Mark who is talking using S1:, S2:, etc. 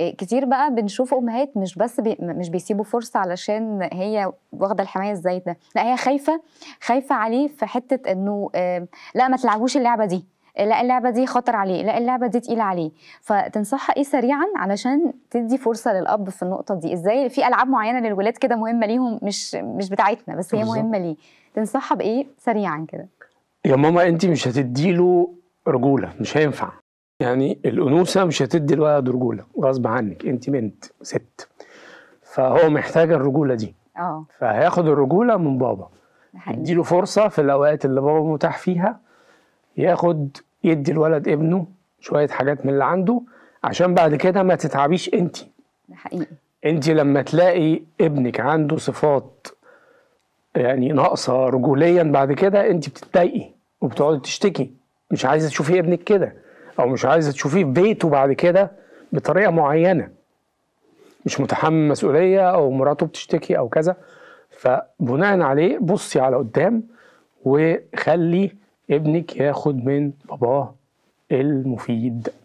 S1: آه، كتير بقى بنشوف امهات مش بس بي مش بيسيبوا فرصه علشان هي واخده الحمايه الزايده لا هي خايفه خايفه عليه في حته انه لا ما تلعبوش اللعبه دي لا اللعبه دي خطر عليه لا اللعبه دي تقيله عليه فتنصحها ايه سريعا علشان تدي فرصه للاب في النقطه دي ازاي في العاب معينه للولاد كده مهمه ليهم مش مش بتاعتنا بس هي بالزبط. مهمه ليه تنصحها بايه سريعا كده
S2: يا ماما انت مش هتديله رجوله مش هينفع يعني الانوثه مش هتدي الولد رجوله غصب عنك انت بنت ست فهو محتاج الرجوله دي اه فهياخد الرجوله من بابا يدي له فرصه في الاوقات اللي بابا متاح فيها ياخد يدي الولد ابنه شويه حاجات من اللي عنده عشان بعد كده ما تتعبيش انت حقيقي انت لما تلاقي ابنك عنده صفات يعني ناقصه رجوليا بعد كده انت بتتضايقي وبتقعدي تشتكي مش عايزه تشوفي ابنك كده او مش عايزه تشوفيه في بيته بعد كده بطريقه معينه مش متحمل مسؤوليه او مراته بتشتكي او كذا فبناء عليه بصي على قدام وخلي ابنك ياخد من باباه المفيد